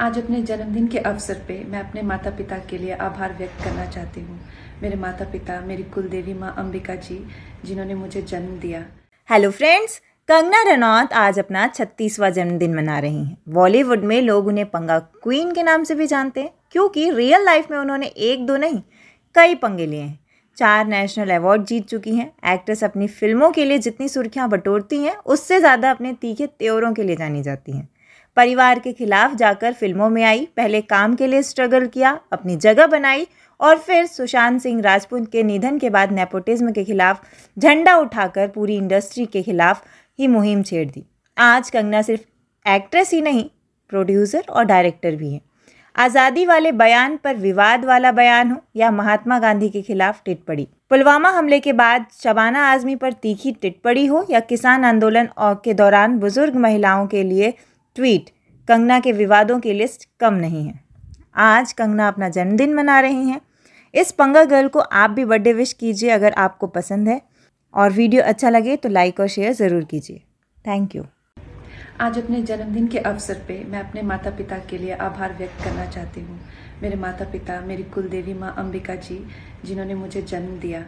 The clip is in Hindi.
आज अपने जन्मदिन के अवसर पे मैं अपने माता पिता के लिए आभार व्यक्त करना चाहती हूँ मेरे माता पिता मेरी कुलदेवी माँ अंबिका जी जिन्होंने मुझे जन्म दिया हेलो फ्रेंड्स कंगना रनौत आज अपना छत्तीसवां जन्मदिन मना रही हैं बॉलीवुड में लोग उन्हें पंगा क्वीन के नाम से भी जानते हैं क्योंकि रियल लाइफ में उन्होंने एक दो नहीं कई पंगे लिए हैं चार नेशनल अवार्ड जीत चुकी हैं एक्ट्रेस अपनी फिल्मों के लिए जितनी सुर्खियां बटोरती हैं उससे ज़्यादा अपने तीखे त्योरों के लिए जानी जाती हैं परिवार के खिलाफ जाकर फिल्मों में आई पहले काम के लिए स्ट्रगल किया अपनी जगह बनाई और फिर सुशांत सिंह राजपूत के निधन के बाद नेपोटिज्म के खिलाफ झंडा उठाकर पूरी इंडस्ट्री के खिलाफ ही मुहिम छेड़ दी आज कंगना सिर्फ एक्ट्रेस ही नहीं प्रोड्यूसर और डायरेक्टर भी हैं आज़ादी वाले बयान पर विवाद वाला बयान हो या महात्मा गांधी के खिलाफ टिटपड़ी पुलवामा हमले के बाद शबाना आजमी पर तीखी टिटपड़ी हो या किसान आंदोलन के दौरान बुजुर्ग महिलाओं के लिए ट्वीट कंगना के विवादों की लिस्ट कम नहीं है आज कंगना अपना जन्मदिन मना रही हैं इस पंगा गर्ल को आप भी बर्थडे विश कीजिए अगर आपको पसंद है और वीडियो अच्छा लगे तो लाइक और शेयर ज़रूर कीजिए थैंक यू आज अपने जन्मदिन के अवसर पे मैं अपने माता पिता के लिए आभार व्यक्त करना चाहती हूँ मेरे माता पिता मेरी कुलदेवी माँ अंबिका जी जिन्होंने मुझे जन्म दिया